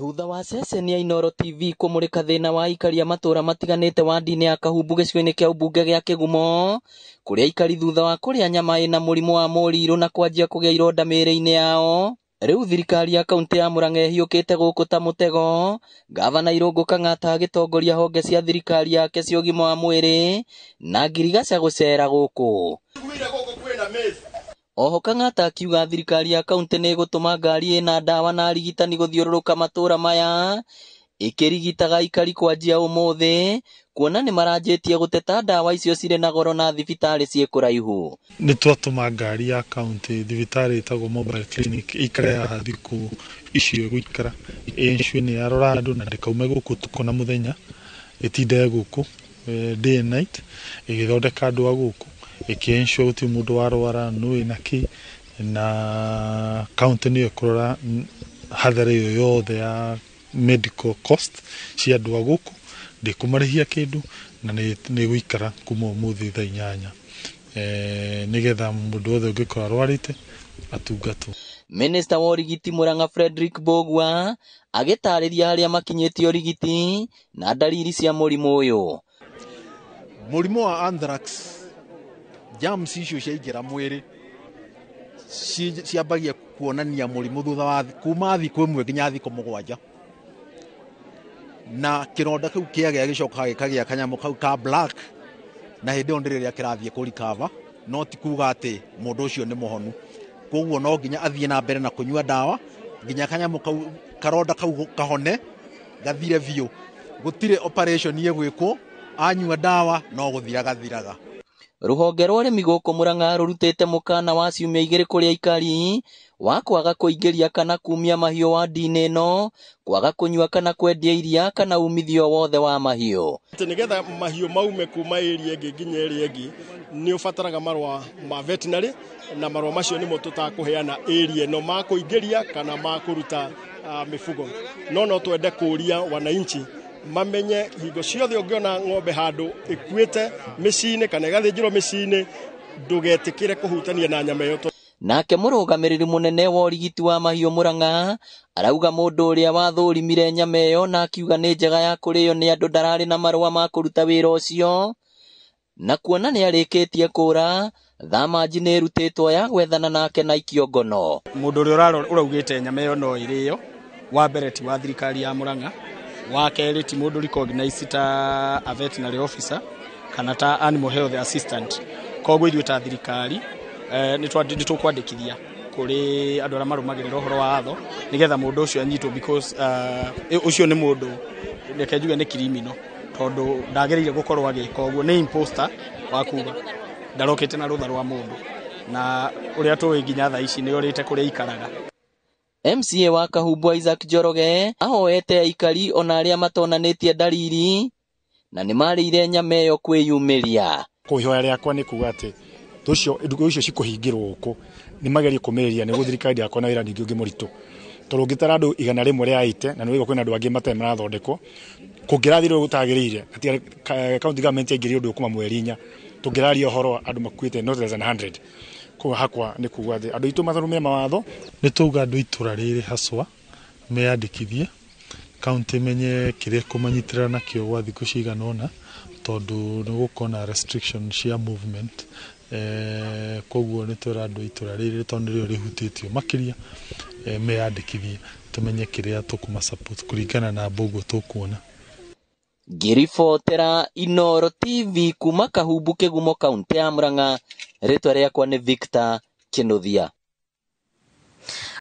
Thutha wa ceceni ya Inooro TV kũmũrĩka thĩna wa aikari a matũra matiganĩte wa inĩ ya Kahumbu gĩcigo-inĩ kĩa ũmbunge gĩa Kĩgumo kũrĩa aikari thutha wa kũrĩa nyama ĩna mũrimũ wa mũrirũ na kwanjia kũgĩa ironda mĩrĩ inĩ yao Rĩu thirikari ya kauntĩ ya Murang'a ĩhiũkĩte gũkũ ta mũtego, ngavana Irũngũ Kang'ata agĩtongoria honge cia thirikari yake cia ũgima wa mwĩrĩ na ngirigaca gũcera gũkũ Oho Kang'ata akiuga thirikari ya kauntĩ nĩĩgũtũma ngari ĩna ndawa na arigitani gũthiũrũrũka matũra maya ĩkĩrigitaga aikari kwanjia ũmũthĩ kuona nĩmaranjĩtie gũteta ndawa icio cirĩ na goro na thibitarĩ ciĩ kũraihu nĩtwatũma ngari ya kaunti thibitarĩ ĩtagwo mobile clinic ĩikare haha thikũ icio ĩgũikara ĩcu yarora andũ na ndĩkaume gũkũ tukũ na mũthenya ĩtinde gũkũ day and night ĩgĩthondeka andũ a gũkũ ĩkĩensure gũtirĩ mũndũ warwara nui na kĩ na kaũntĩ nĩyo ĩkũrora hathara ĩyo yothe ya medical cost cia andũ a gũkũ ndĩkũmarĩhia kĩndũ na nĩ ĩgũikara kuma muthi tha inyanya e, nĩgetha mũndũ wothe ũngĩkorwo arwarĩte atungatwo Minista wa ũrigiti Murang'a Frederick Mbũgua agĩtaarĩria harĩa makinyĩtie ũrigiti na ndariri cia mũrimũ ũyũ. Mũrimũ wa anthrax jamuci icio ciaingĩra mwĩrĩ ciambagia kuonania mũrimũ thutha wa kuma thikũ ĩmwe nginya ku mũgwanja na kĩronda kĩu kĩagĩa gĩcokaga gĩkagĩa kanyamũ kau ka black na a kä rathiä kå kũrikava no ti kuga atĩ mũndũ ũcio nĩ mũhonu koguo no nginya athiĩ na mbere na kũnyua ndawa nginya kanyamũ kau karonda kau kahone gathire biũ gũtirĩ operation ĩgwĩkwo anyua ndawa no gũthira gathiraga rũhonge rwa ũrĩmi gũkũ Murang'a rũrutĩte mũkana wa ciumia igĩrĩ kũrĩ aikari wa kwaga kũingĩria kana kumia mahiũ wandi-inĩ ĩno kwaga kũnyua kana kwendia iria kana umithio wothe wa mahiũ atĩ getha mahiũ maume kuma ĩria ĩngĩ nginya ĩrĩa ĩngĩ nĩ ũbataraga marũa ma vetinary na marũa macio nĩmo tũtakũheana ĩria ĩno ma kũingĩria kana ma kũruta uh, ah, mĩbugo no no twende kũria wananchi mamenye hingo ciothe ona ng'ombe handũ ĩkuĩte mĩciĩ kana ĩgathĩnjĩrwo mĩciĩ-inĩ ndũgetĩkĩre kũhutania na nyama ĩyo nake mũrũgamĩrĩri mũnene wa ũrigiti wa mahiũ Murang'a arauga mũndũ ũrĩa wathũrimire nyama ĩyo na akiuga nĩ njega ya kũrĩo nĩ andũ ndararĩ na marũa ma kũruta wĩra ũcio na kuona nĩ arĩkĩtie kũũra thamanji nĩ ĩrutĩtwo ya gwethana nake na ikio ngono mũndũ ũrĩa ũraugĩte nyama ĩyo no ĩrĩo wa mbere wa thirikari ya Murang'a wa ti må recognize ta a veterinary officer kana ta animal health assistant koguo ithuä ta thirikari eh, nä tå kwandä kithia kå rä andå arä a marå magä rä ra å horo wa atho nä getha må ndå å cio anyitwo å cio nä må ndå reke njuge nä kirimino tondå ndagä gå korwo agä ka guo nä imposter wa kuga ndarokete na rå rwa må ndå na å rä a tå ä nginya tha ici nä orä te kå rä a ikaraga MCA wa Kahumbwa Isaac joroge ahoete aikari ona arĩa matonanĩtie ndariri na nĩ marĩire nyama ĩyo kwĩyumĩria kũihoya rĩakwa nĩ kuga atĩ indo icio cikũhingĩrwo gũkũ nĩ magerie kũmĩrĩria nĩguo thirikari ndĩgakorwo na wĩra ningĩ ũngĩ mũritũ tondũ ũngĩtara andũ igana rĩmwe rĩa ite na nĩ ũigua kwĩna andũ angĩ matarĩ marathondekwo kũngĩrathirwo gũtagĩrĩire kaunti gavumenti yaingĩrire ũndũ ũkũma mweri inya tũngĩraria ũhoro andũ makuĩte not less than 100 kuga hakwa nä kuga atä andå aitå me mawatho nä twauga andå itå ra rä rä haswa meyandĩkithie kaunti menye kĩrĩa ra nakä gwa thikũ cigana ũna tondũ nĩ gũkorwo na restriction cia movement eh, koguo nĩ twĩra andũ itũra rĩrĩ tondũ nĩrĩo rĩhutĩtio makĩria eh, meyandĩkithie tũmenye kĩrĩa tũkũma support kũringana na tå kuona ngiribotera inoro TV kuuma Kahumbu kĩgumo kauntĩ ya Murang'a, rĩtwa rĩakwa nĩ Victor Kĩnũthia